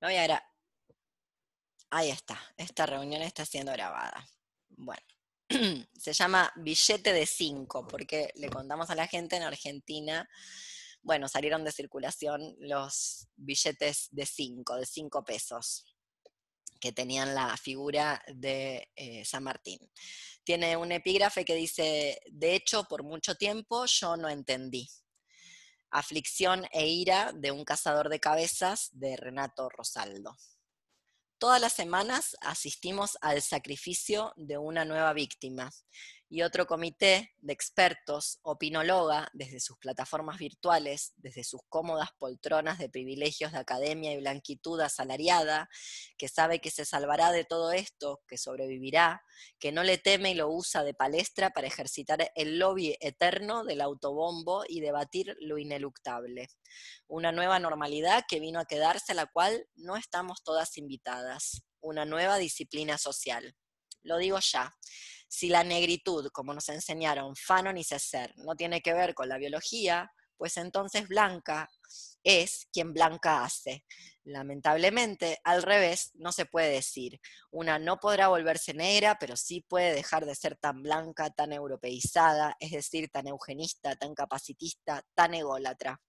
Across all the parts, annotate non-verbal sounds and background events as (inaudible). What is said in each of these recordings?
No, Ahí está, esta reunión está siendo grabada. Bueno, (clears throat) se llama billete de 5, porque le contamos a la gente en Argentina, bueno, salieron de circulación los billetes de 5, de 5 pesos que tenían la figura de eh, San Martín. Tiene un epígrafe que dice, de hecho, por mucho tiempo yo no entendí. Aflicción e ira de un cazador de cabezas de Renato Rosaldo. Todas las semanas asistimos al sacrificio de una nueva víctima y otro comité de expertos opinóloga desde sus plataformas virtuales, desde sus cómodas poltronas de privilegios de academia y blanquitud asalariada, que sabe que se salvará de todo esto, que sobrevivirá, que no le teme y lo usa de palestra para ejercitar el lobby eterno del autobombo y debatir lo ineluctable. Una nueva normalidad que vino a quedarse a la cual no estamos todas invitadas. Una nueva disciplina social. Lo digo ya si la negritud, como nos enseñaron Fanon y César, no tiene que ver con la biología, pues entonces blanca es quien blanca hace. Lamentablemente, al revés, no se puede decir. Una no podrá volverse negra, pero sí puede dejar de ser tan blanca, tan europeizada, es decir, tan eugenista, tan capacitista, tan ególatra.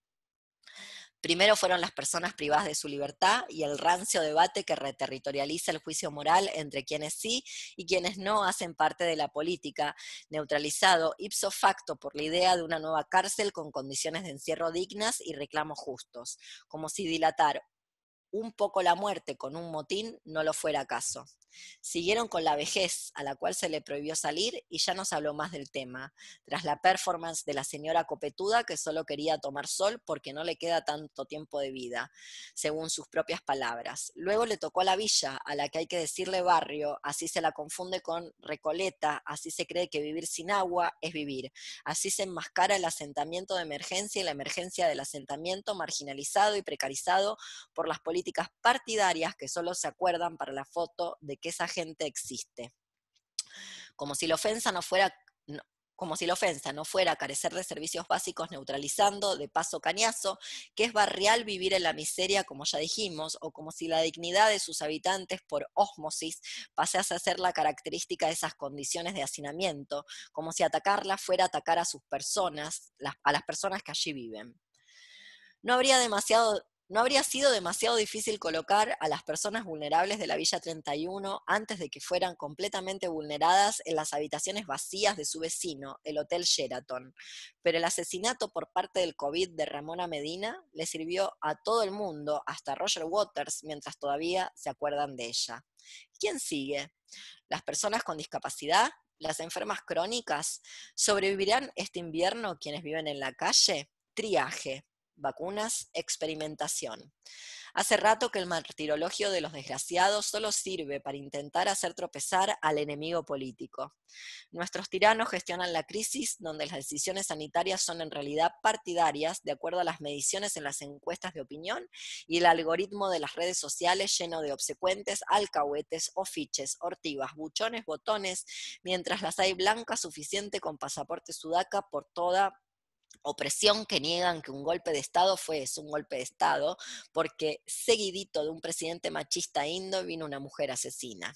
Primero fueron las personas privadas de su libertad y el rancio debate que reterritorializa el juicio moral entre quienes sí y quienes no hacen parte de la política, neutralizado ipso facto por la idea de una nueva cárcel con condiciones de encierro dignas y reclamos justos, como si dilatar un poco la muerte con un motín no lo fuera acaso. Siguieron con la vejez, a la cual se le prohibió salir y ya no se habló más del tema, tras la performance de la señora copetuda que solo quería tomar sol porque no le queda tanto tiempo de vida, según sus propias palabras. Luego le tocó a la villa, a la que hay que decirle barrio, así se la confunde con Recoleta, así se cree que vivir sin agua es vivir, así se enmascara el asentamiento de emergencia y la emergencia del asentamiento marginalizado y precarizado por las políticas partidarias que solo se acuerdan para la foto de que esa gente existe. Como si la ofensa no fuera, como si la ofensa no fuera carecer de servicios básicos neutralizando de paso cañazo, que es barrial vivir en la miseria, como ya dijimos, o como si la dignidad de sus habitantes por ósmosis pasase a ser la característica de esas condiciones de hacinamiento, como si atacarla fuera atacar a sus personas, a las personas que allí viven. No habría demasiado no habría sido demasiado difícil colocar a las personas vulnerables de la Villa 31 antes de que fueran completamente vulneradas en las habitaciones vacías de su vecino, el Hotel Sheraton. Pero el asesinato por parte del COVID de Ramona Medina le sirvió a todo el mundo, hasta Roger Waters, mientras todavía se acuerdan de ella. ¿Quién sigue? Las personas con discapacidad, las enfermas crónicas, ¿sobrevivirán este invierno quienes viven en la calle? Triaje vacunas, experimentación. Hace rato que el martirologio de los desgraciados solo sirve para intentar hacer tropezar al enemigo político. Nuestros tiranos gestionan la crisis donde las decisiones sanitarias son en realidad partidarias de acuerdo a las mediciones en las encuestas de opinión y el algoritmo de las redes sociales lleno de obsecuentes, alcahuetes, ofiches, ortivas, buchones, botones, mientras las hay blancas suficiente con pasaporte sudaca por toda opresión que niegan que un golpe de Estado fue es un golpe de Estado, porque seguidito de un presidente machista indo vino una mujer asesina.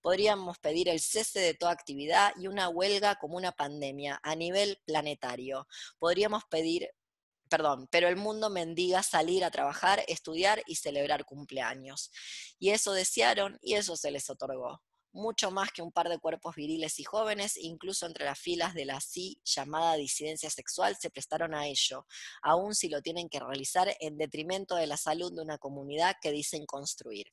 Podríamos pedir el cese de toda actividad y una huelga como una pandemia a nivel planetario. Podríamos pedir perdón, pero el mundo mendiga salir a trabajar, estudiar y celebrar cumpleaños. Y eso desearon y eso se les otorgó mucho más que un par de cuerpos viriles y jóvenes, incluso entre las filas de la así llamada disidencia sexual se prestaron a ello, aun si lo tienen que realizar en detrimento de la salud de una comunidad que dicen construir.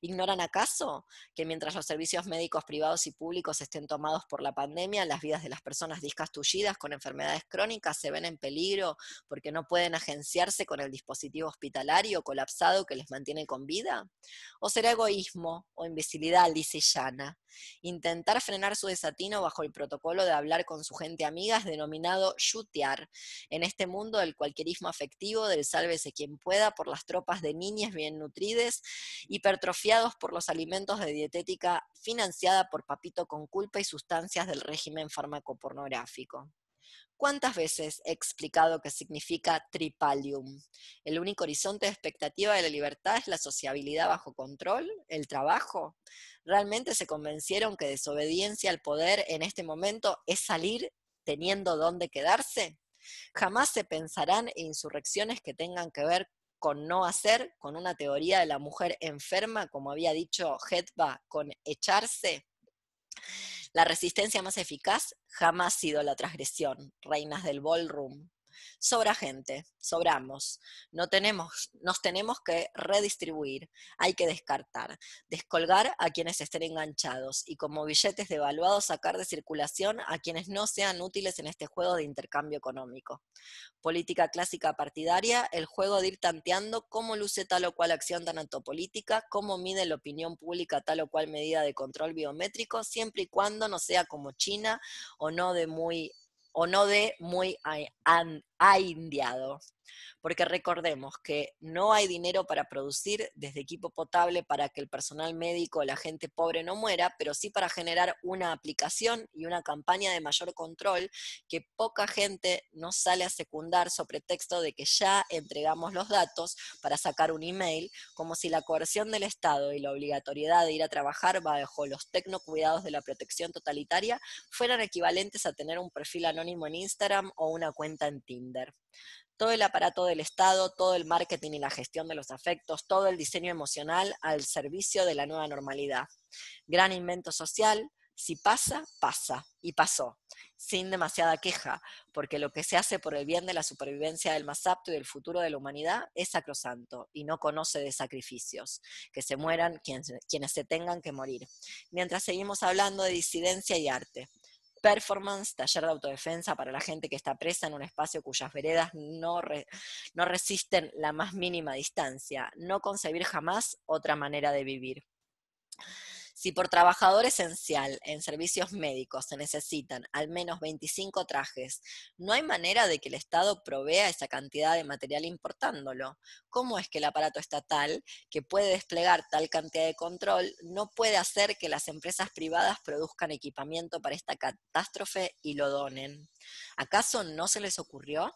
¿Ignoran acaso que mientras los servicios médicos privados y públicos estén tomados por la pandemia, las vidas de las personas discastullidas con enfermedades crónicas se ven en peligro porque no pueden agenciarse con el dispositivo hospitalario colapsado que les mantiene con vida? ¿O será egoísmo o imbecilidad dice Yana, Intentar frenar su desatino bajo el protocolo de hablar con su gente amiga denominado shutear. en este mundo del cualquierismo afectivo, del sálvese quien pueda, por las tropas de niñas bien nutrides, atrofiados por los alimentos de dietética financiada por Papito con culpa y sustancias del régimen farmacopornográfico. ¿Cuántas veces he explicado qué significa tripalium? El único horizonte de expectativa de la libertad es la sociabilidad bajo control, el trabajo. ¿Realmente se convencieron que desobediencia al poder en este momento es salir teniendo dónde quedarse? Jamás se pensarán en insurrecciones que tengan que ver con no hacer, con una teoría de la mujer enferma, como había dicho Hetba, con echarse. La resistencia más eficaz jamás ha sido la transgresión, reinas del ballroom, sobra gente, sobramos, no tenemos, nos tenemos que redistribuir, hay que descartar, descolgar a quienes estén enganchados y como billetes devaluados sacar de circulación a quienes no sean útiles en este juego de intercambio económico. Política clásica partidaria, el juego de ir tanteando cómo luce tal o cual acción tan antopolítica, cómo mide la opinión pública tal o cual medida de control biométrico, siempre y cuando no sea como China o no de muy o no de muy ha indiado. Porque recordemos que no hay dinero para producir desde equipo potable para que el personal médico, o la gente pobre no muera, pero sí para generar una aplicación y una campaña de mayor control que poca gente no sale a secundar sobre texto de que ya entregamos los datos para sacar un email, como si la coerción del Estado y la obligatoriedad de ir a trabajar bajo los tecnocuidados de la protección totalitaria fueran equivalentes a tener un perfil anónimo en Instagram o una cuenta en Tinder todo el aparato del Estado, todo el marketing y la gestión de los afectos, todo el diseño emocional al servicio de la nueva normalidad. Gran invento social, si pasa, pasa, y pasó, sin demasiada queja, porque lo que se hace por el bien de la supervivencia del más apto y del futuro de la humanidad es sacrosanto y no conoce de sacrificios, que se mueran quienes se tengan que morir. Mientras seguimos hablando de disidencia y arte, Performance, taller de autodefensa para la gente que está presa en un espacio cuyas veredas no, resisten la más mínima distancia. No concebir jamás otra manera de vivir. Si por trabajador esencial en servicios médicos se necesitan al menos 25 trajes, no hay manera de que el Estado provea esa cantidad de material importándolo. ¿Cómo es que el aparato estatal, que puede desplegar tal cantidad de control, no puede hacer que las empresas privadas produzcan equipamiento para esta catástrofe y lo donen? ¿Acaso no se les ocurrió?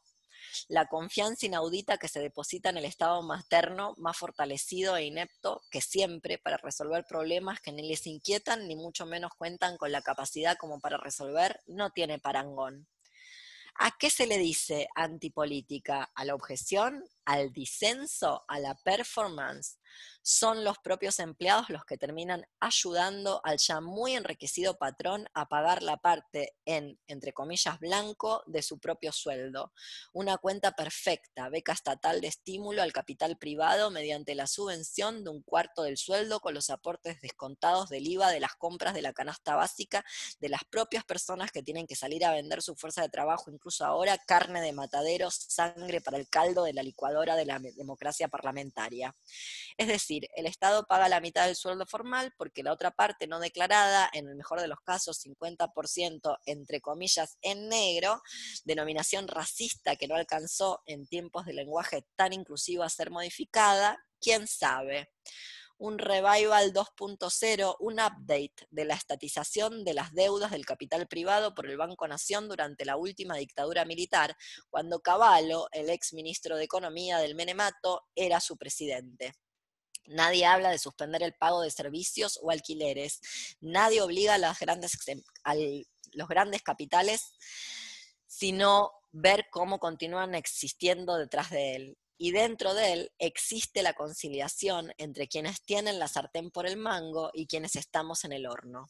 la confianza inaudita que se deposita en el Estado materno más fortalecido e inepto que siempre para resolver problemas que ni les inquietan ni mucho menos cuentan con la capacidad como para resolver, no tiene parangón. ¿A qué se le dice antipolítica? ¿A la objeción? ¿Al disenso? ¿A la performance? son los propios empleados los que terminan ayudando al ya muy enriquecido patrón a pagar la parte en, entre comillas, blanco de su propio sueldo. Una cuenta perfecta, beca estatal de estímulo al capital privado mediante la subvención de un cuarto del sueldo con los aportes descontados del IVA de las compras de la canasta básica de las propias personas que tienen que salir a vender su fuerza de trabajo, incluso ahora carne de mataderos, sangre para el caldo de la licuadora de la democracia parlamentaria. Es decir, el Estado paga la mitad del sueldo formal porque la otra parte no declarada, en el mejor de los casos 50%, entre comillas, en negro, denominación racista que no alcanzó en tiempos de lenguaje tan inclusivo a ser modificada, quién sabe un revival 2.0, un update de la estatización de las deudas del capital privado por el Banco Nación durante la última dictadura militar, cuando Cavallo, el ex ministro de Economía del Menemato, era su presidente. Nadie habla de suspender el pago de servicios o alquileres. Nadie obliga a, los grandes capitales, sino ver cómo continúan existiendo detrás de él. Y dentro de él existe la conciliación entre quienes tienen la sartén por el mango y quienes estamos en el horno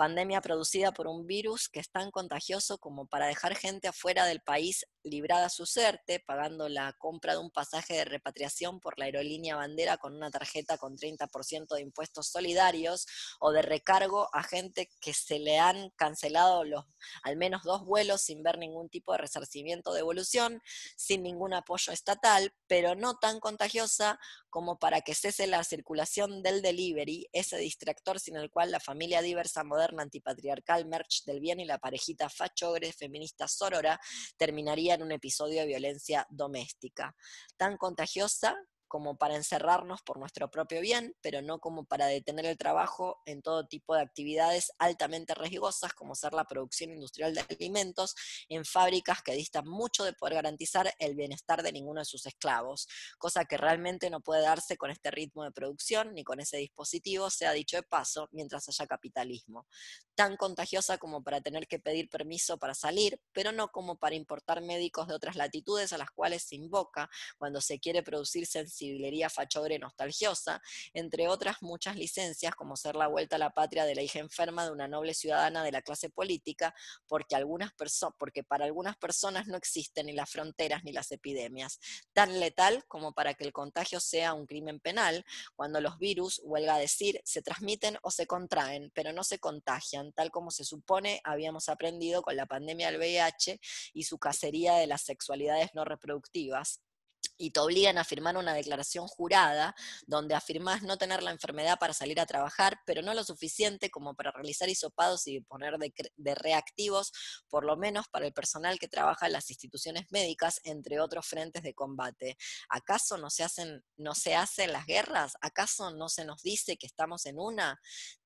pandemia producida por un virus que es tan contagioso como para dejar gente afuera del país librada a su suerte, pagando la compra de un pasaje de repatriación por la aerolínea bandera con una tarjeta con 30% de impuestos solidarios o de recargo a gente que se le han cancelado los al menos dos vuelos sin ver ningún tipo de resarcimiento de evolución, sin ningún apoyo estatal, pero no tan contagiosa como para que cese la circulación del delivery, ese distractor sin el cual la familia diversa moderna antipatriarcal merch del bien y la parejita fachogre feminista sorora terminaría en un episodio de violencia doméstica, tan contagiosa como para encerrarnos por nuestro propio bien, pero no como para detener el trabajo en todo tipo de actividades altamente riesgosas, como ser la producción industrial de alimentos, en fábricas que distan mucho de poder garantizar el bienestar de ninguno de sus esclavos, cosa que realmente no puede darse con este ritmo de producción ni con ese dispositivo, sea dicho de paso, mientras haya capitalismo tan contagiosa como para tener que pedir permiso para salir, pero no como para importar médicos de otras latitudes a las cuales se invoca cuando se quiere producir sensibilería fachobre nostalgiosa, entre otras muchas licencias como ser la vuelta a la patria de la hija enferma de una noble ciudadana de la clase política, porque, algunas porque para algunas personas no existen ni las fronteras ni las epidemias, tan letal como para que el contagio sea un crimen penal, cuando los virus, huelga a decir, se transmiten o se contraen, pero no se contagian tal como se supone habíamos aprendido con la pandemia del VIH y su cacería de las sexualidades no reproductivas, y te obligan a firmar una declaración jurada donde afirmás no tener la enfermedad para salir a trabajar, pero no lo suficiente como para realizar hisopados y poner de, de, reactivos, por lo menos para el personal que trabaja en las instituciones médicas, entre otros frentes de combate. ¿Acaso no se hacen, no se hacen las guerras? ¿Acaso no se nos dice que estamos en una?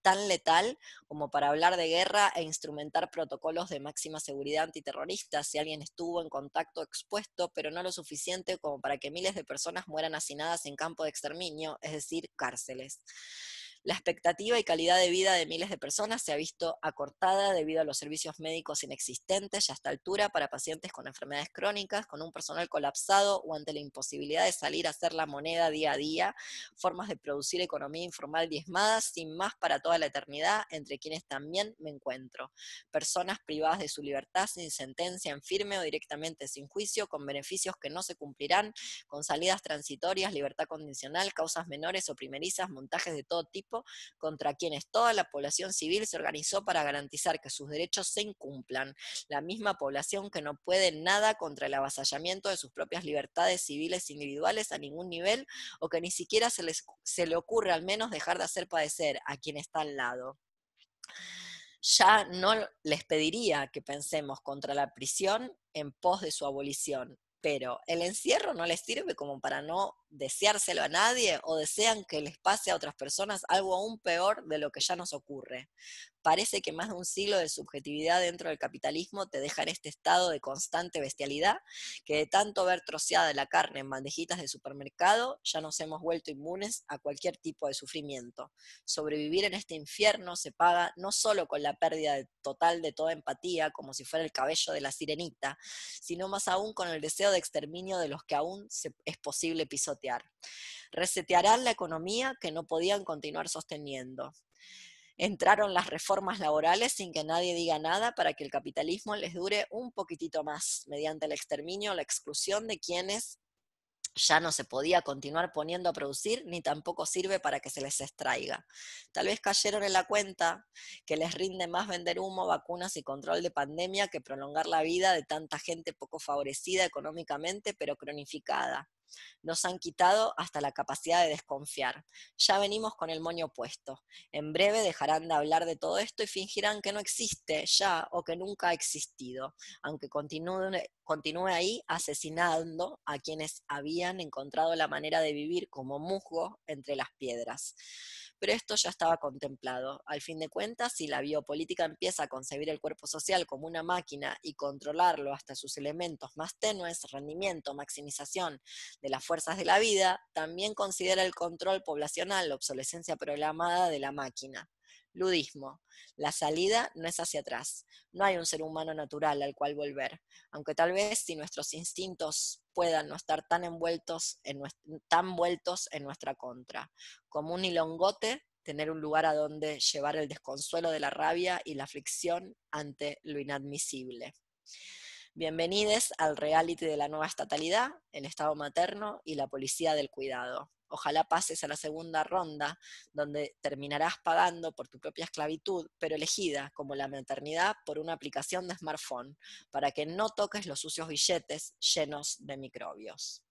tan letal como para hablar de guerra e instrumentar protocolos de máxima seguridad antiterrorista si alguien estuvo en contacto expuesto, pero no lo suficiente como para que miles de personas mueran hacinadas en campo de exterminio, es decir, cárceles. La expectativa y calidad de vida de miles de personas se ha visto acortada debido a los servicios médicos inexistentes ya a esta altura para pacientes con enfermedades crónicas, con un personal colapsado o ante la imposibilidad de salir a hacer la moneda día a día, formas de producir economía informal diezmadas sin más para toda la eternidad, entre quienes también me encuentro. Personas privadas de su libertad sin sentencia en firme o directamente sin juicio, con beneficios que no se cumplirán, con salidas transitorias, libertad condicional, causas menores o primerizas, montajes de todo tipo contra quienes toda la población civil se organizó para garantizar que sus derechos se incumplan, la misma población que no puede nada contra el avasallamiento de sus propias libertades civiles individuales a ningún nivel, o que ni siquiera se, se le ocurre al menos dejar de hacer padecer a quien está al lado ya no les pediría que pensemos contra la prisión en pos de su abolición, pero el encierro no les sirve como para no deseárselo a nadie o desean que les pase a otras personas algo aún peor de lo que ya nos ocurre. Parece que más de un siglo de subjetividad dentro del capitalismo te deja en este estado de constante bestialidad, que de tanto ver troceada la carne en bandejitas de supermercado, ya nos hemos vuelto inmunes a cualquier tipo de sufrimiento. Sobrevivir en este infierno se paga no solo con la pérdida total de toda empatía, como si fuera el cabello de la sirenita, sino más aún con el deseo de exterminio de los que aún es posible pisotear Resetearán la economía que no podían continuar sosteniendo. Entraron las reformas laborales sin que nadie diga nada para que el capitalismo les dure un poquitito más, mediante el exterminio, la exclusión de quienes ya no se podía continuar poniendo a producir ni tampoco sirve para que se les extraiga. Tal vez cayeron en la cuenta que les rinde más vender humo, vacunas y control de pandemia que prolongar la vida de tanta gente poco favorecida económicamente pero cronificada. Nos han quitado hasta la capacidad de desconfiar. Ya venimos con el moño puesto. En breve dejarán de hablar de todo esto y fingirán que no existe ya o que nunca ha existido, aunque continúe, continúe ahí asesinando a quienes habían encontrado la manera de vivir como musgo entre las piedras esto ya estaba contemplado. Al fin de cuentas, si la biopolítica empieza a concebir el cuerpo social como una máquina y controlarlo hasta sus elementos más tenues, rendimiento, maximización de las fuerzas de la vida, también considera el control poblacional, la obsolescencia programada de la máquina. Ludismo. La salida no es hacia atrás. No hay un ser humano natural al cual volver. Aunque tal vez si nuestros instintos puedan no estar tan envueltos en, tan vueltos en nuestra contra. Como un hilongote, tener un lugar a donde llevar el desconsuelo de la rabia y la aflicción ante lo inadmisible. Bienvenidos al reality de la nueva estatalidad, el Estado materno y la policía del cuidado. Ojalá pases a la segunda ronda, donde terminarás pagando por tu propia esclavitud, pero elegida, como la maternidad, por una aplicación de smartphone, para que no toques los sucios billetes llenos de microbios.